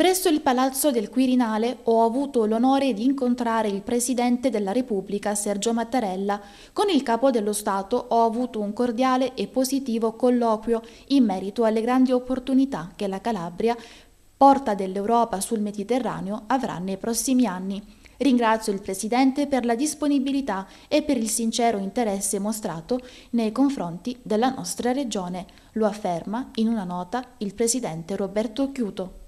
Presso il Palazzo del Quirinale ho avuto l'onore di incontrare il Presidente della Repubblica Sergio Mattarella. Con il Capo dello Stato ho avuto un cordiale e positivo colloquio in merito alle grandi opportunità che la Calabria, porta dell'Europa sul Mediterraneo, avrà nei prossimi anni. Ringrazio il Presidente per la disponibilità e per il sincero interesse mostrato nei confronti della nostra Regione, lo afferma in una nota il Presidente Roberto Chiuto.